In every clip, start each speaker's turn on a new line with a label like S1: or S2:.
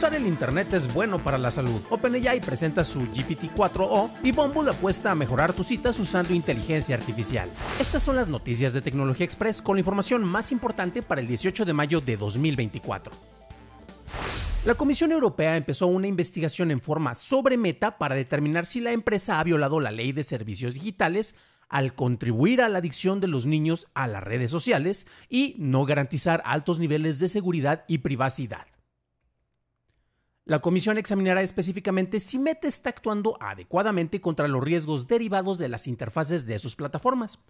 S1: Usar el Internet es bueno para la salud. OpenAI presenta su GPT-4O y Bumble apuesta a mejorar tus citas usando inteligencia artificial. Estas son las noticias de Tecnología Express con la información más importante para el 18 de mayo de 2024. La Comisión Europea empezó una investigación en forma sobre Meta para determinar si la empresa ha violado la ley de servicios digitales al contribuir a la adicción de los niños a las redes sociales y no garantizar altos niveles de seguridad y privacidad. La comisión examinará específicamente si Meta está actuando adecuadamente contra los riesgos derivados de las interfaces de sus plataformas.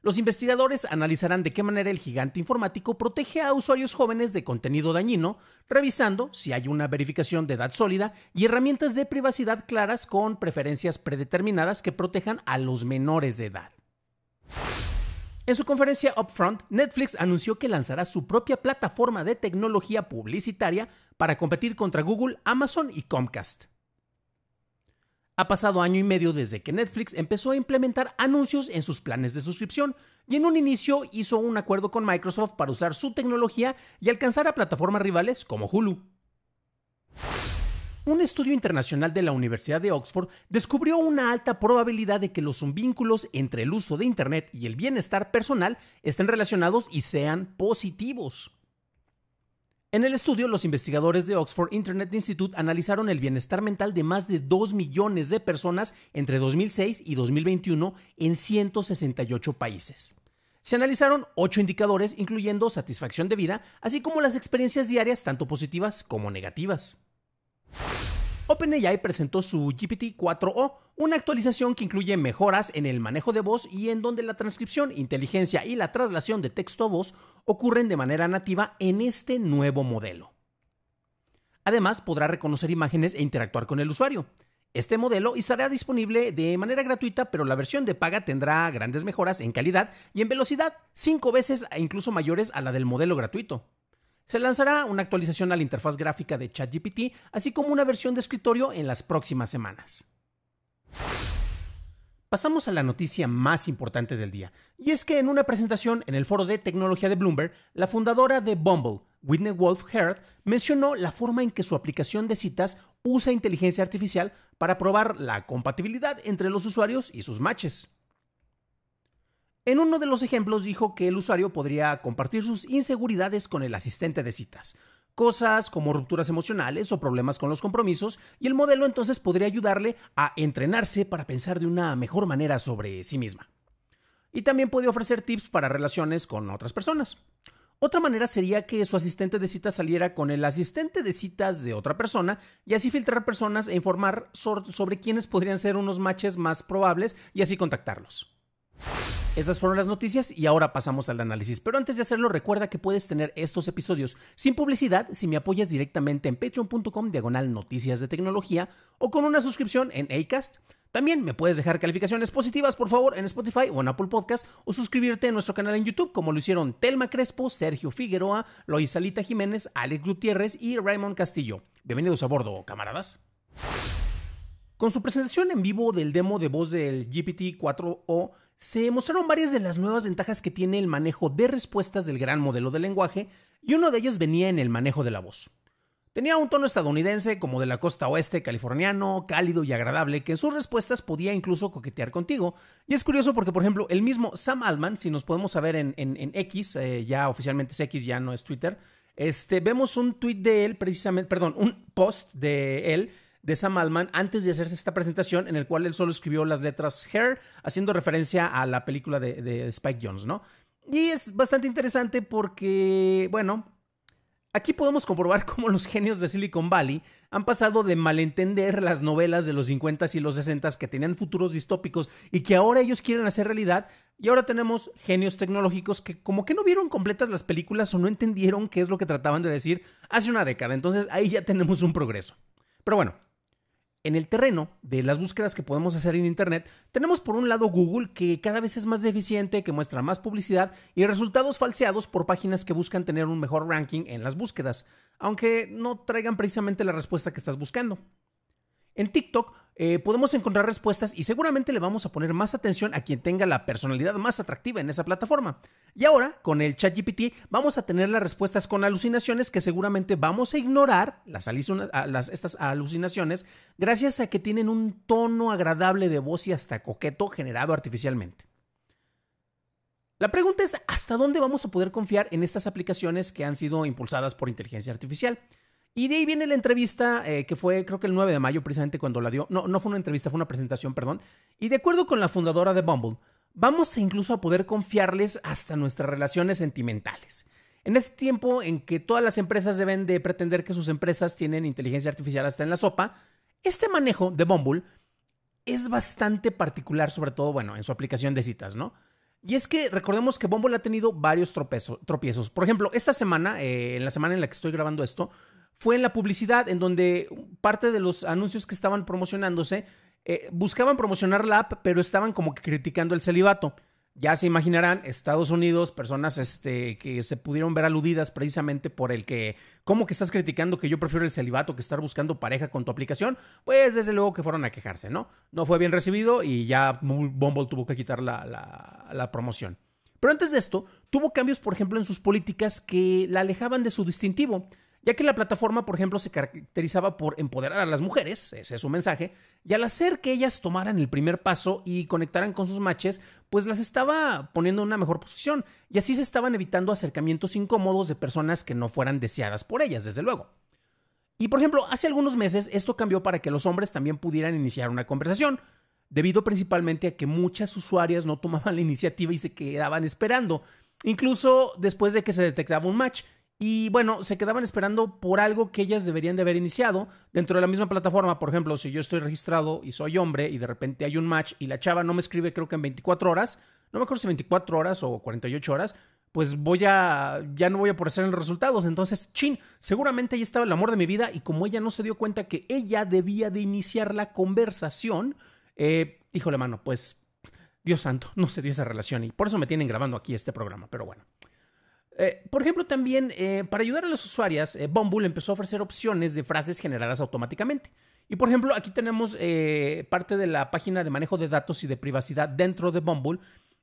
S1: Los investigadores analizarán de qué manera el gigante informático protege a usuarios jóvenes de contenido dañino, revisando si hay una verificación de edad sólida y herramientas de privacidad claras con preferencias predeterminadas que protejan a los menores de edad. En su conferencia Upfront, Netflix anunció que lanzará su propia plataforma de tecnología publicitaria para competir contra Google, Amazon y Comcast. Ha pasado año y medio desde que Netflix empezó a implementar anuncios en sus planes de suscripción y en un inicio hizo un acuerdo con Microsoft para usar su tecnología y alcanzar a plataformas rivales como Hulu. Un estudio internacional de la Universidad de Oxford descubrió una alta probabilidad de que los vínculos entre el uso de Internet y el bienestar personal estén relacionados y sean positivos. En el estudio, los investigadores de Oxford Internet Institute analizaron el bienestar mental de más de 2 millones de personas entre 2006 y 2021 en 168 países. Se analizaron ocho indicadores, incluyendo satisfacción de vida, así como las experiencias diarias, tanto positivas como negativas. OpenAI presentó su GPT-4o, una actualización que incluye mejoras en el manejo de voz y en donde la transcripción, inteligencia y la traslación de texto a voz ocurren de manera nativa en este nuevo modelo. Además, podrá reconocer imágenes e interactuar con el usuario. Este modelo estará disponible de manera gratuita, pero la versión de paga tendrá grandes mejoras en calidad y en velocidad, cinco veces e incluso mayores a la del modelo gratuito. Se lanzará una actualización a la interfaz gráfica de ChatGPT, así como una versión de escritorio en las próximas semanas. Pasamos a la noticia más importante del día, y es que en una presentación en el foro de tecnología de Bloomberg, la fundadora de Bumble, Whitney Wolf Heard, mencionó la forma en que su aplicación de citas usa inteligencia artificial para probar la compatibilidad entre los usuarios y sus matches. En uno de los ejemplos dijo que el usuario podría compartir sus inseguridades con el asistente de citas, cosas como rupturas emocionales o problemas con los compromisos, y el modelo entonces podría ayudarle a entrenarse para pensar de una mejor manera sobre sí misma. Y también puede ofrecer tips para relaciones con otras personas. Otra manera sería que su asistente de citas saliera con el asistente de citas de otra persona y así filtrar personas e informar sobre quiénes podrían ser unos matches más probables y así contactarlos. Estas fueron las noticias y ahora pasamos al análisis. Pero antes de hacerlo, recuerda que puedes tener estos episodios sin publicidad si me apoyas directamente en patreon.com diagonal noticias de tecnología o con una suscripción en ACAST. También me puedes dejar calificaciones positivas, por favor, en Spotify o en Apple Podcast o suscribirte a nuestro canal en YouTube, como lo hicieron Telma Crespo, Sergio Figueroa, Loisalita Jiménez, Alex Gutiérrez y Raymond Castillo. Bienvenidos a bordo, camaradas. Con su presentación en vivo del demo de voz del GPT-4O, se mostraron varias de las nuevas ventajas que tiene el manejo de respuestas del gran modelo de lenguaje, y uno de ellas venía en el manejo de la voz. Tenía un tono estadounidense como de la costa oeste californiano, cálido y agradable, que en sus respuestas podía incluso coquetear contigo. Y es curioso porque, por ejemplo, el mismo Sam Altman, si nos podemos saber en, X, eh, ya oficialmente es X, ya no es Twitter, este, vemos un tweet de él precisamente, perdón, un post de él de Sam Allman antes de hacerse esta presentación en el cual él solo escribió las letras Hair, haciendo referencia a la película de, Spike Jones, ¿no? Y es bastante interesante porque, bueno, Aquí podemos comprobar cómo los genios de Silicon Valley han pasado de malentender las novelas de los 50 y los 60 que tenían futuros distópicos y que ahora ellos quieren hacer realidad, y ahora tenemos genios tecnológicos que como que no vieron completas las películas o no entendieron qué es lo que trataban de decir hace una década. Entonces ahí ya tenemos un progreso. Pero bueno, en el terreno de las búsquedas que podemos hacer en Internet, tenemos por un lado Google, que cada vez es más deficiente, que muestra más publicidad y resultados falseados por páginas que buscan tener un mejor ranking en las búsquedas, aunque no traigan precisamente la respuesta que estás buscando. En TikTok eh, podemos encontrar respuestas y seguramente le vamos a poner más atención a quien tenga la personalidad más atractiva en esa plataforma. Y ahora, con el ChatGPT, vamos a tener las respuestas con alucinaciones que seguramente vamos a ignorar, las, estas alucinaciones, gracias a que tienen un tono agradable de voz y hasta coqueto generado artificialmente. La pregunta es, ¿hasta dónde vamos a poder confiar en estas aplicaciones que han sido impulsadas por inteligencia artificial? Y de ahí viene la entrevista eh, que fue creo que el 9 de mayo precisamente cuando la dio. No, no fue una entrevista, fue una presentación, perdón. Y de acuerdo con la fundadora de Bumble, vamos incluso a poder confiarles hasta nuestras relaciones sentimentales. En ese tiempo en que todas las empresas deben de pretender que sus empresas tienen inteligencia artificial hasta en la sopa, este manejo de Bumble es bastante particular, sobre todo, bueno, en su aplicación de citas, ¿no? Y es que recordemos que Bumble ha tenido varios tropiezos. Por ejemplo, esta semana, eh, en la semana en la que estoy grabando esto, fue en la publicidad, en donde parte de los anuncios que estaban promocionándose eh, buscaban promocionar la app, pero estaban como que criticando el celibato. Ya se imaginarán, Estados Unidos, personas este, que se pudieron ver aludidas precisamente por el que, ¿cómo que estás criticando que yo prefiero el celibato que estar buscando pareja con tu aplicación? Pues desde luego que fueron a quejarse, ¿no? No fue bien recibido y ya Bumble tuvo que quitar la promoción. Pero antes de esto, tuvo cambios, por ejemplo, en sus políticas que la alejaban de su distintivo ya que la plataforma, por ejemplo, se caracterizaba por empoderar a las mujeres, ese es su mensaje, y al hacer que ellas tomaran el primer paso y conectaran con sus matches, pues las estaba poniendo en una mejor posición, y así se estaban evitando acercamientos incómodos de personas que no fueran deseadas por ellas, desde luego. Y por ejemplo, hace algunos meses esto cambió para que los hombres también pudieran iniciar una conversación, debido principalmente a que muchas usuarias no tomaban la iniciativa y se quedaban esperando, incluso después de que se detectaba un match, y bueno, se quedaban esperando por algo que ellas deberían de haber iniciado dentro de la misma plataforma. Por ejemplo, si yo estoy registrado y soy hombre y de repente hay un match y la chava no me escribe creo que en 24 horas, no me acuerdo si 24 horas o 48 horas, pues voy a, ya no voy a aparecer en los resultados. Entonces, chin, seguramente ahí estaba el amor de mi vida y como ella no se dio cuenta que ella debía de iniciar la conversación, eh, híjole mano, pues Dios santo, no se dio esa relación y por eso me tienen grabando aquí este programa, pero bueno. Eh, por ejemplo, también eh, para ayudar a las usuarias, eh, Bumble empezó a ofrecer opciones de frases generadas automáticamente. Y por ejemplo, aquí tenemos parte de la página de manejo de datos y de privacidad dentro de Bumble.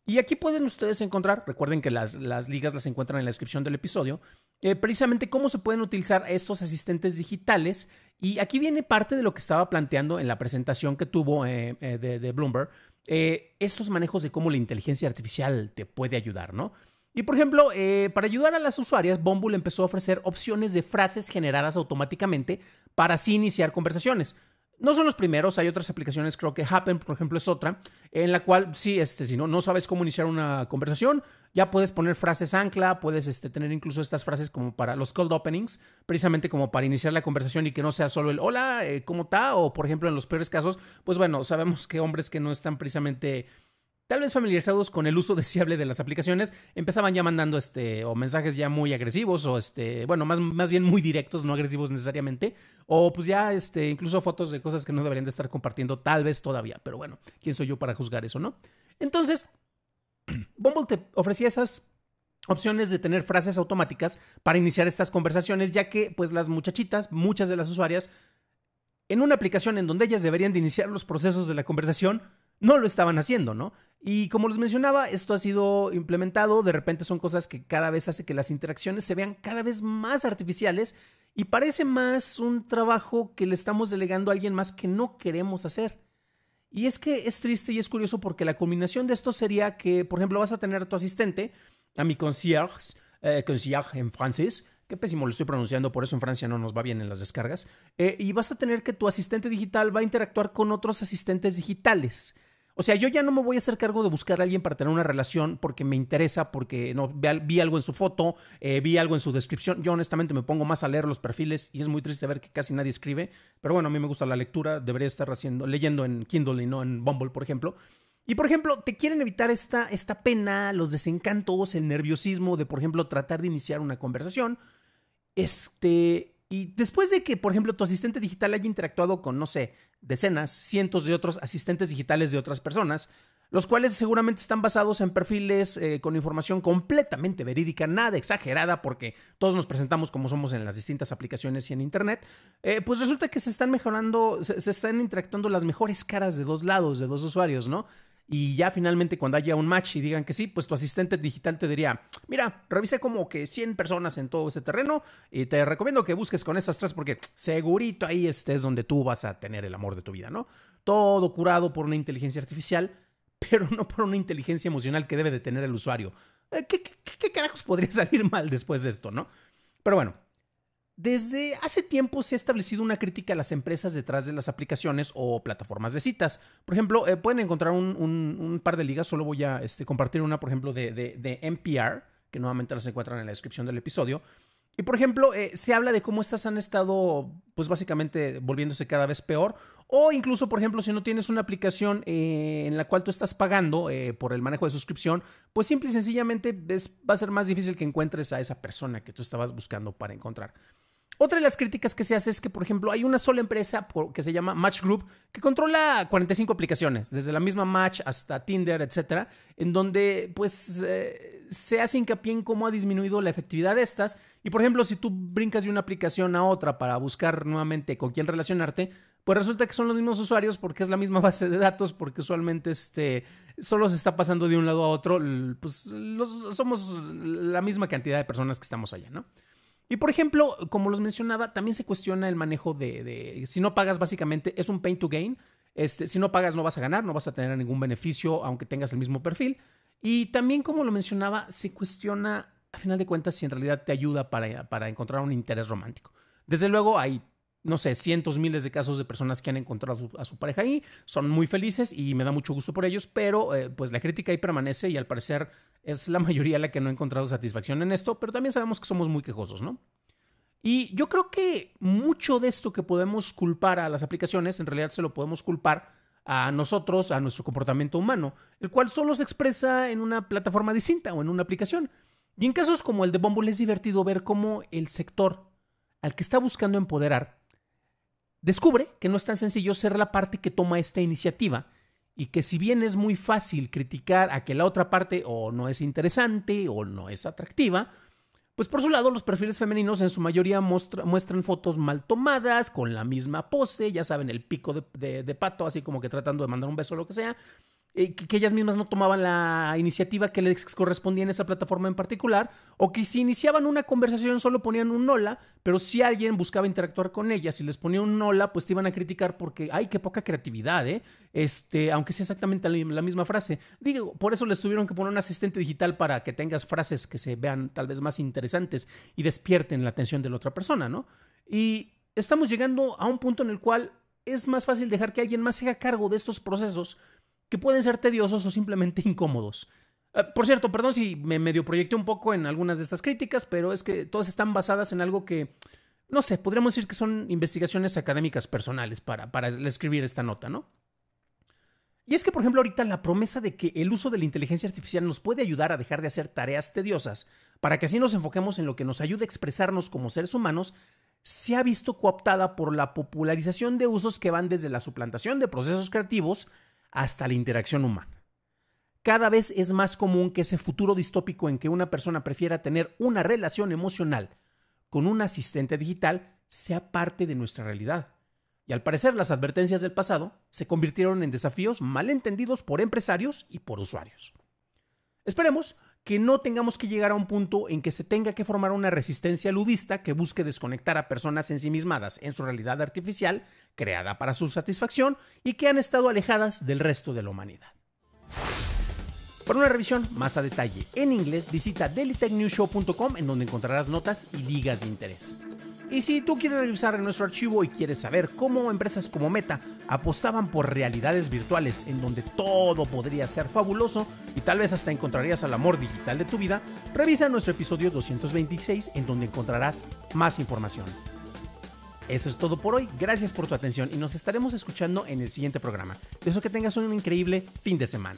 S1: Y aquí pueden ustedes encontrar, recuerden que las, ligas las encuentran en la descripción del episodio, precisamente cómo se pueden utilizar estos asistentes digitales. Y aquí viene parte de lo que estaba planteando en la presentación que tuvo de, Bloomberg, estos manejos de cómo la inteligencia artificial te puede ayudar, ¿no? Y por ejemplo, eh, para ayudar a las usuarias, Bumble empezó a ofrecer opciones de frases generadas automáticamente para así iniciar conversaciones. No son los primeros, hay otras aplicaciones, creo que Happen, por ejemplo, es otra, en la cual, sí, este, si no, no sabes cómo iniciar una conversación, ya puedes poner frases ancla, puedes este, tener incluso estas frases como para los cold openings, precisamente como para iniciar la conversación y que no sea solo el hola, eh, ¿cómo está? O, por ejemplo, en los peores casos, pues bueno, sabemos que hombres que no están precisamente tal vez familiarizados con el uso deseable de las aplicaciones, empezaban ya mandando este, o mensajes ya muy agresivos, o este, bueno, más, más bien muy directos, no agresivos necesariamente, o pues ya este, incluso fotos de cosas que no deberían de estar compartiendo, tal vez todavía, pero bueno, ¿quién soy yo para juzgar eso, no? Entonces, Bumble te ofrecía esas opciones de tener frases automáticas para iniciar estas conversaciones, ya que pues las muchachitas, muchas de las usuarias, en una aplicación en donde ellas deberían de iniciar los procesos de la conversación, no lo estaban haciendo, ¿no? Y como les mencionaba, esto ha sido implementado, de repente son cosas que cada vez hace que las interacciones se vean cada vez más artificiales y parece más un trabajo que le estamos delegando a alguien más que no queremos hacer. Y es que es triste y es curioso porque la combinación de esto sería que, por ejemplo, vas a tener a tu asistente, a mi concierge, eh, concierge en francés, qué pésimo lo estoy pronunciando, por eso en Francia no nos va bien en las descargas, eh, y vas a tener que tu asistente digital va a interactuar con otros asistentes digitales. O sea, yo ya no me voy a hacer cargo de buscar a alguien para tener una relación porque me interesa, porque no, vi algo en su foto, eh, vi algo en su descripción. Yo honestamente me pongo más a leer los perfiles y es muy triste ver que casi nadie escribe. Pero bueno, a mí me gusta la lectura, debería estar haciendo, leyendo en Kindle y no en Bumble, por ejemplo. Y por ejemplo, te quieren evitar esta, esta pena, los desencantos, el nerviosismo de, por ejemplo, tratar de iniciar una conversación. Este, y después de que, por ejemplo, tu asistente digital haya interactuado con, no sé, decenas, cientos de otros asistentes digitales de otras personas, los cuales seguramente están basados en perfiles eh, con información completamente verídica, nada exagerada, porque todos nos presentamos como somos en las distintas aplicaciones y en Internet, eh, pues resulta que se están mejorando, se, están interactuando las mejores caras de dos lados, de dos usuarios, ¿no? y ya finalmente cuando haya un match y digan que sí, pues tu asistente digital te diría, mira, revisé como que 100 personas en todo ese terreno y te recomiendo que busques con estas tres porque segurito ahí estés donde tú vas a tener el amor de tu vida, ¿no? Todo curado por una inteligencia artificial, pero no por una inteligencia emocional que debe de tener el usuario. Eh, ¿Qué, qué, qué carajos podría salir mal después de esto, no? Pero bueno, desde hace tiempo se ha establecido una crítica a las empresas detrás de las aplicaciones o plataformas de citas. Por ejemplo, eh, pueden encontrar un, par de ligas, solo voy a este, compartir una, por ejemplo, de, NPR, que nuevamente las encuentran en la descripción del episodio. Y por ejemplo, eh, se habla de cómo estas han estado, pues básicamente volviéndose cada vez peor. O incluso, por ejemplo, si no tienes una aplicación eh, en la cual tú estás pagando por el manejo de suscripción, pues simple y sencillamente va a ser más difícil que encuentres a esa persona que tú estabas buscando para encontrar. Otra de las críticas que se hace es que, por ejemplo, hay una sola empresa que se llama Match Group que controla 45 aplicaciones, desde la misma Match hasta Tinder, etcétera, en donde pues eh, se hace hincapié en cómo ha disminuido la efectividad de estas. Y, por ejemplo, si tú brincas de una aplicación a otra para buscar nuevamente con quién relacionarte, pues resulta que son los mismos usuarios porque es la misma base de datos, porque usualmente este, solo se está pasando de un lado a otro, pues somos la misma cantidad de personas que estamos allá, ¿no? Y por ejemplo, como los mencionaba, también se cuestiona el manejo de, si no pagas básicamente, es un pain to gain. Este, si no pagas no vas a ganar, no vas a tener ningún beneficio aunque tengas el mismo perfil. Y también como lo mencionaba, se cuestiona a final de cuentas si en realidad te ayuda para, para encontrar un interés romántico. Desde luego hay, no sé, cientos, miles de casos de personas que han encontrado a su, pareja ahí, son muy felices y me da mucho gusto por ellos, pero eh, pues la crítica ahí permanece y al parecer es la mayoría la que no ha encontrado satisfacción en esto, pero también sabemos que somos muy quejosos, ¿no? Y yo creo que mucho de esto que podemos culpar a las aplicaciones, en realidad se lo podemos culpar a nosotros, a nuestro comportamiento humano, el cual solo se expresa en una plataforma distinta o en una aplicación. Y en casos como el de Bumble es divertido ver cómo el sector al que está buscando empoderar descubre que no es tan sencillo ser la parte que toma esta iniciativa y que si bien es muy fácil criticar a que la otra parte o no es interesante o no es atractiva, pues por su lado los perfiles femeninos en su mayoría muestran fotos mal tomadas, con la misma pose, ya saben, el pico de, de pato, así como que tratando de mandar un beso o lo que sea, eh, que, ellas mismas no tomaban la iniciativa que les correspondía en esa plataforma en particular, o que si iniciaban una conversación solo ponían un hola, pero si alguien buscaba interactuar con ellas y les ponía un hola, pues te iban a criticar porque, ay, qué poca creatividad, ¿eh? Este, aunque sea exactamente la misma frase. Digo, por eso les tuvieron que poner un asistente digital para que tengas frases que se vean tal vez más interesantes y despierten la atención de la otra persona, ¿no? Y estamos llegando a un punto en el cual es más fácil dejar que alguien más se haga cargo de estos procesos que pueden ser tediosos o simplemente incómodos. Eh, por cierto, perdón si me medio proyecté un poco en algunas de estas críticas, pero es que todas están basadas en algo que, no sé, podríamos decir que son investigaciones académicas personales para, para escribir esta nota, ¿no? Y es que, por ejemplo, ahorita la promesa de que el uso de la inteligencia artificial nos puede ayudar a dejar de hacer tareas tediosas, para que así nos enfoquemos en lo que nos ayuda a expresarnos como seres humanos, se ha visto cooptada por la popularización de usos que van desde la suplantación de procesos creativos hasta la interacción humana. Cada vez es más común que ese futuro distópico en que una persona prefiera tener una relación emocional con un asistente digital sea parte de nuestra realidad. Y al parecer las advertencias del pasado se convirtieron en desafíos malentendidos por empresarios y por usuarios. Esperemos que no tengamos que llegar a un punto en que se tenga que formar una resistencia ludista que busque desconectar a personas ensimismadas en su realidad artificial, creada para su satisfacción y que han estado alejadas del resto de la humanidad. Para una revisión más a detalle en inglés, visita dailytechnewshow.com en donde encontrarás notas y ligas de interés. Y si tú quieres revisar nuestro archivo y quieres saber cómo empresas como Meta apostaban por realidades virtuales en donde todo podría ser fabuloso y tal vez hasta encontrarías al amor digital de tu vida, revisa nuestro episodio 226 en donde encontrarás más información. Eso es todo por hoy, gracias por tu atención y nos estaremos escuchando en el siguiente programa. eso que tengas un increíble fin de semana.